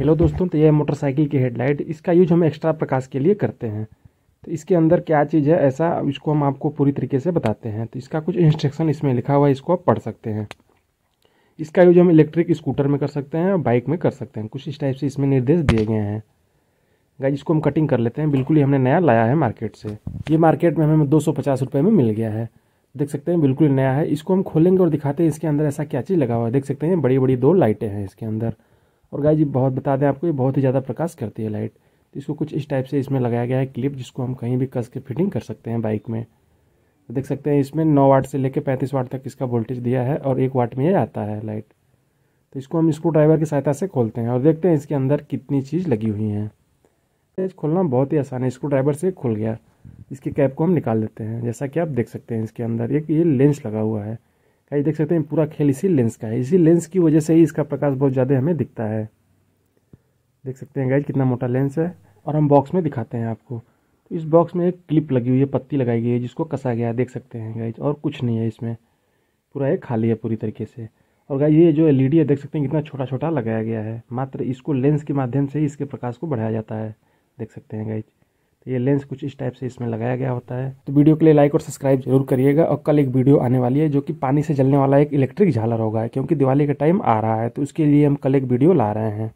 hello दोस्तों तो यह मोटरसाइकिल की हेडलाइट इसका यूज हम एक्स्ट्रा प्रकाश के लिए करते हैं तो इसके अंदर क्या चीज़ है ऐसा इसको हम आपको पूरी तरीके से बताते हैं तो इसका कुछ इंस्ट्रक्शन इसमें लिखा हुआ है इसको आप पढ़ सकते हैं इसका यूज हम इलेक्ट्रिक स्कूटर में कर सकते हैं और बाइक में कर सकते हैं कुछ इस टाइप से इसमें निर्देश दिए गए हैं गाइज इसको हम कटिंग कर लेते हैं बिल्कुल ही हमने नया लाया है मार्केट से ये मार्केट में हमें दो सौ पचास रुपये में मिल गया है देख सकते हैं बिल्कुल नया है इसको हम खोलेंगे और दिखाते हैं इसके अंदर ऐसा क्या चीज़ लगा हुआ है देख सकते हैं बड़ी बड़ी दो लाइटें हैं इसके अंदर और गाय जी बहुत बता दें आपको ये बहुत ही ज़्यादा प्रकाश करती है लाइट तो इसको कुछ इस टाइप से इसमें लगाया गया है क्लिप जिसको हम कहीं भी कस के फिटिंग कर सकते हैं बाइक में तो देख सकते हैं इसमें नौ वाट से लेकर पैंतीस वाट तक इसका वोल्टेज दिया है और एक वाट में ये आता है लाइट तो इसको हम स्क्रू ड्राइवर की सहायता से खोलते हैं और देखते हैं इसके अंदर कितनी चीज़ लगी हुई इस खोलना बहुत ही आसान है स्क्रू ड्राइवर से खुल गया इसके कैप को हम निकाल लेते हैं जैसा कि आप देख सकते हैं इसके अंदर एक ये लेंस लगा हुआ है का देख सकते हैं पूरा खेल इसी लेंस का है इसी लेंस की वजह से ही इसका प्रकाश बहुत ज़्यादा हमें दिखता है देख सकते हैं गाइज कितना मोटा लेंस है और हम बॉक्स में दिखाते हैं आपको तो इस बॉक्स में एक क्लिप लगी हुई है पत्ती लगाई गई है जिसको कसा गया देख सकते हैं गाइज और कुछ नहीं है इसमें पूरा एक खाली है पूरी तरीके से और गाइज ये जो एल है देख सकते हैं कितना छोटा छोटा लगाया गया है मात्र इसको लेंस के माध्यम से ही इसके प्रकाश को बढ़ाया जाता है देख सकते हैं गाइज तो ये लेंस कुछ इस टाइप से इसमें लगाया गया होता है तो वीडियो के लिए लाइक और सब्सक्राइब जरूर करिएगा और कल एक वीडियो आने वाली है जो कि पानी से जलने वाला एक इलेक्ट्रिक झालर होगा क्योंकि दिवाली का टाइम आ रहा है तो उसके लिए हम कल एक वीडियो ला रहे हैं